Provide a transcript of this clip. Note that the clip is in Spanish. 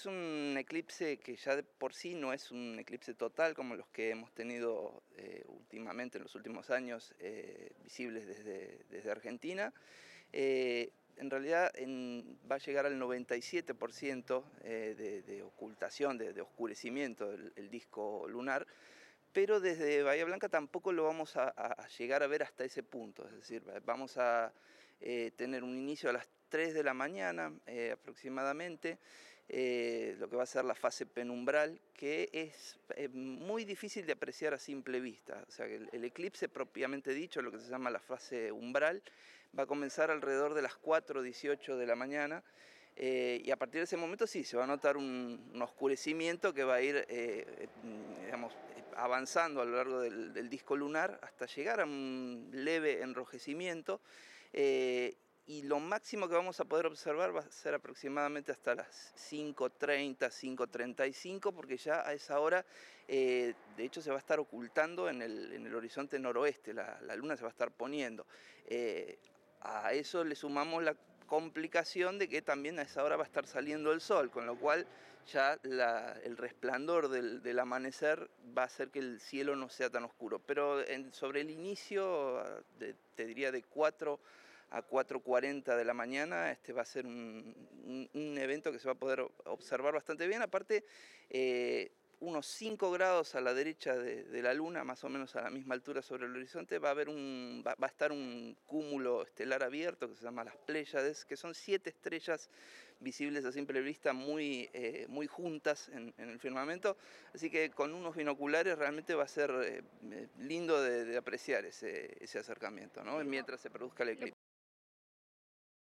es un eclipse que ya de por sí no es un eclipse total como los que hemos tenido eh, últimamente en los últimos años eh, visibles desde, desde Argentina. Eh, en realidad va a llegar al 97% de, ocultación, de, oscurecimiento del disco lunar pero desde Bahía Blanca tampoco lo vamos a, a, llegar a ver hasta ese punto, es decir, vamos a eh, tener un inicio a las 3 de la mañana eh, aproximadamente, eh, lo que va a ser la fase penumbral, que es muy difícil de apreciar a simple vista. O sea, el, el, eclipse propiamente dicho, lo que se llama la fase umbral, va a comenzar alrededor de las 4.18 de la mañana eh, y a partir de ese momento sí, se va a notar un, oscurecimiento que va a ir eh, eh, mm, avanzando a lo largo del, disco lunar hasta llegar a un leve enrojecimiento. y lo máximo que vamos a poder observar va a ser aproximadamente hasta las 5.30, 5.35, porque ya a esa hora, de hecho, se va a estar ocultando en el, horizonte noroeste, la, luna se va a estar poniendo. a eso le sumamos la complicación de que también a esa hora va a estar saliendo el sol, con lo cual ya el resplandor del, amanecer va a hacer que el cielo no sea tan oscuro. Pero sobre el inicio, te diría de 4 a 4.40 de la mañana, este va a ser un, evento que se va a poder observar bastante bien. Aparte, eh, unos 5 grados a la derecha de, la Luna, más o menos a la misma altura sobre el horizonte, va a, haber un, va, a estar un cúmulo estelar abierto que se llama las Pléyades, que son siete estrellas visibles a simple vista muy, eh, muy juntas en, el firmamento. Así que con unos binoculares realmente va a ser eh, lindo de, apreciar ese, ese acercamiento, ¿no? mientras se produzca el eclipse.